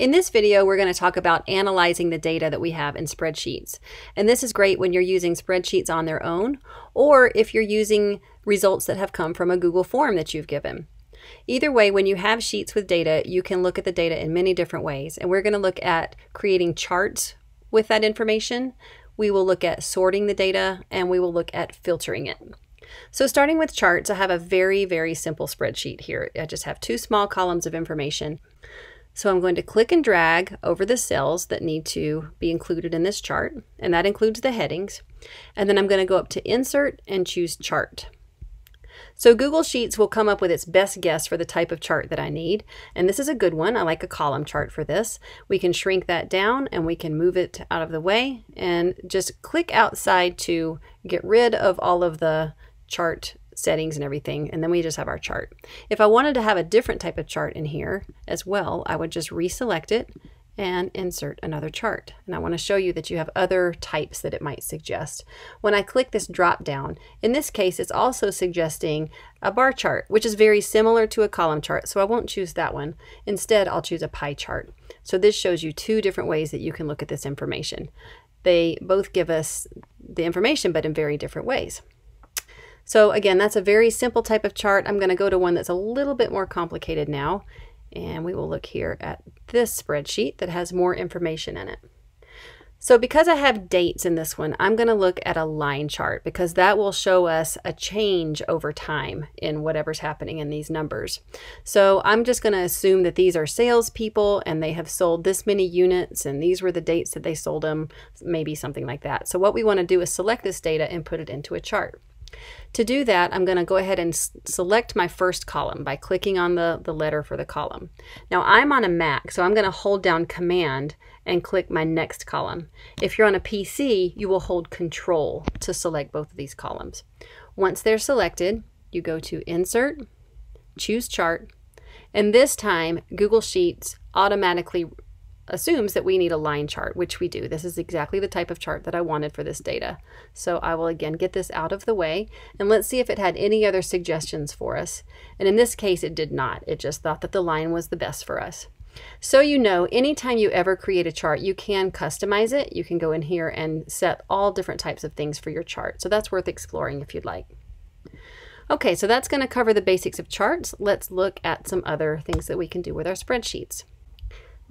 In this video, we're going to talk about analyzing the data that we have in spreadsheets. And this is great when you're using spreadsheets on their own, or if you're using results that have come from a Google form that you've given. Either way, when you have sheets with data, you can look at the data in many different ways. And we're going to look at creating charts with that information. We will look at sorting the data and we will look at filtering it. So starting with charts, I have a very, very simple spreadsheet here. I just have two small columns of information. So I'm going to click and drag over the cells that need to be included in this chart, and that includes the headings. And then I'm going to go up to Insert and choose Chart. So Google Sheets will come up with its best guess for the type of chart that I need. And this is a good one. I like a column chart for this. We can shrink that down and we can move it out of the way and just click outside to get rid of all of the chart settings and everything, and then we just have our chart. If I wanted to have a different type of chart in here as well, I would just reselect it and insert another chart. And I want to show you that you have other types that it might suggest. When I click this drop down, in this case, it's also suggesting a bar chart, which is very similar to a column chart, so I won't choose that one. Instead, I'll choose a pie chart. So this shows you two different ways that you can look at this information. They both give us the information, but in very different ways. So again, that's a very simple type of chart. I'm going to go to one that's a little bit more complicated now. And we will look here at this spreadsheet that has more information in it. So because I have dates in this one, I'm going to look at a line chart because that will show us a change over time in whatever's happening in these numbers. So I'm just going to assume that these are salespeople and they have sold this many units and these were the dates that they sold them, maybe something like that. So what we want to do is select this data and put it into a chart. To do that, I'm going to go ahead and select my first column by clicking on the, the letter for the column. Now I'm on a Mac, so I'm going to hold down Command and click my next column. If you're on a PC, you will hold Control to select both of these columns. Once they're selected, you go to Insert, choose Chart, and this time Google Sheets automatically assumes that we need a line chart, which we do. This is exactly the type of chart that I wanted for this data. So I will again get this out of the way and let's see if it had any other suggestions for us. And in this case, it did not. It just thought that the line was the best for us. So you know, anytime you ever create a chart, you can customize it. You can go in here and set all different types of things for your chart. So that's worth exploring if you'd like. Okay, so that's going to cover the basics of charts. Let's look at some other things that we can do with our spreadsheets.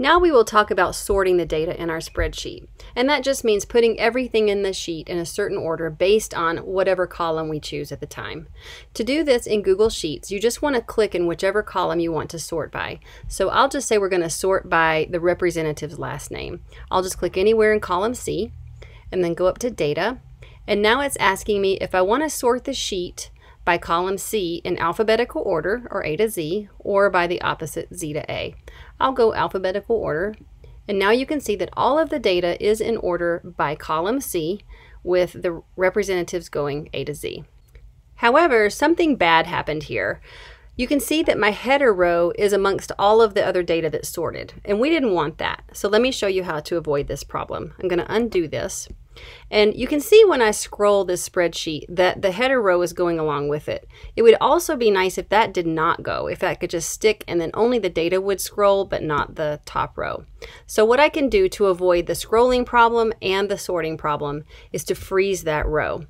Now we will talk about sorting the data in our spreadsheet. And that just means putting everything in the sheet in a certain order based on whatever column we choose at the time. To do this in Google Sheets, you just want to click in whichever column you want to sort by. So I'll just say we're going to sort by the representative's last name. I'll just click anywhere in column C and then go up to data. And now it's asking me if I want to sort the sheet by column C in alphabetical order, or A to Z, or by the opposite Z to A. I'll go alphabetical order. And now you can see that all of the data is in order by column C with the representatives going A to Z. However, something bad happened here. You can see that my header row is amongst all of the other data that's sorted, and we didn't want that. So let me show you how to avoid this problem. I'm gonna undo this. And you can see when I scroll this spreadsheet that the header row is going along with it. It would also be nice if that did not go, if that could just stick and then only the data would scroll but not the top row. So what I can do to avoid the scrolling problem and the sorting problem is to freeze that row.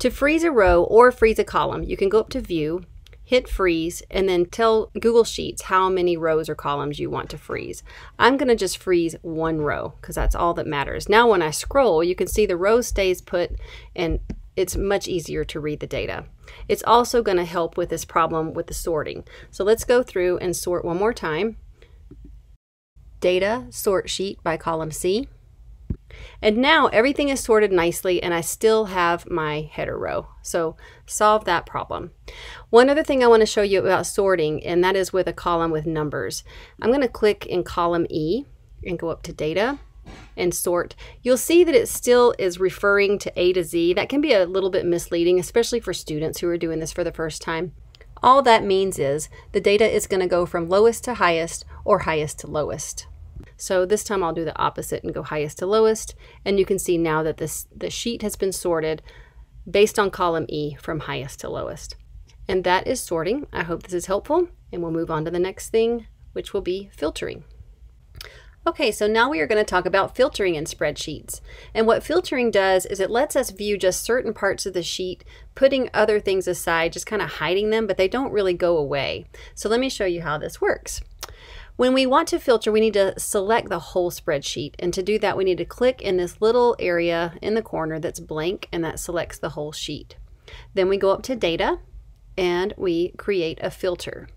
To freeze a row or freeze a column, you can go up to View, hit freeze, and then tell Google Sheets how many rows or columns you want to freeze. I'm gonna just freeze one row because that's all that matters. Now when I scroll, you can see the row stays put and it's much easier to read the data. It's also gonna help with this problem with the sorting. So let's go through and sort one more time. Data, sort sheet by column C. And now everything is sorted nicely and I still have my header row. So solve that problem. One other thing I wanna show you about sorting and that is with a column with numbers. I'm gonna click in column E and go up to data and sort, you'll see that it still is referring to A to Z. That can be a little bit misleading, especially for students who are doing this for the first time. All that means is the data is going to go from lowest to highest or highest to lowest. So this time I'll do the opposite and go highest to lowest. And you can see now that this the sheet has been sorted based on column E from highest to lowest. And that is sorting. I hope this is helpful and we'll move on to the next thing, which will be filtering. Okay, so now we are going to talk about filtering in spreadsheets. And what filtering does is it lets us view just certain parts of the sheet, putting other things aside, just kind of hiding them, but they don't really go away. So let me show you how this works. When we want to filter, we need to select the whole spreadsheet. And to do that, we need to click in this little area in the corner that's blank, and that selects the whole sheet. Then we go up to Data, and we create a filter.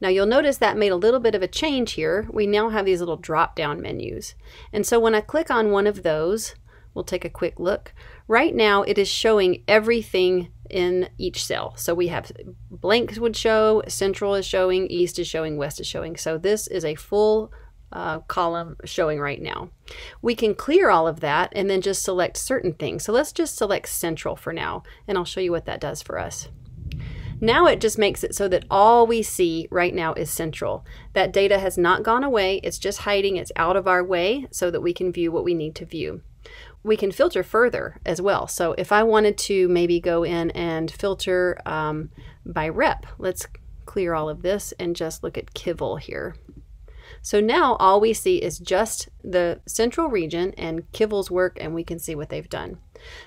Now you'll notice that made a little bit of a change here. We now have these little drop-down menus. And so when I click on one of those, we'll take a quick look. Right now it is showing everything in each cell. So we have blanks would show, central is showing, east is showing, west is showing. So this is a full uh, column showing right now. We can clear all of that and then just select certain things. So let's just select central for now, and I'll show you what that does for us. Now it just makes it so that all we see right now is central. That data has not gone away, it's just hiding, it's out of our way so that we can view what we need to view we can filter further as well. So if I wanted to maybe go in and filter um, by rep, let's clear all of this and just look at Kivel here. So now all we see is just the central region and Kivel's work and we can see what they've done.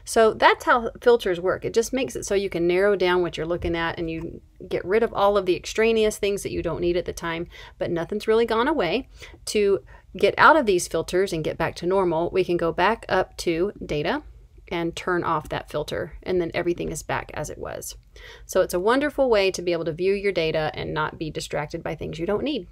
So that's how filters work. It just makes it so you can narrow down what you're looking at and you get rid of all of the extraneous things that you don't need at the time, but nothing's really gone away to get out of these filters and get back to normal, we can go back up to data and turn off that filter and then everything is back as it was. So it's a wonderful way to be able to view your data and not be distracted by things you don't need.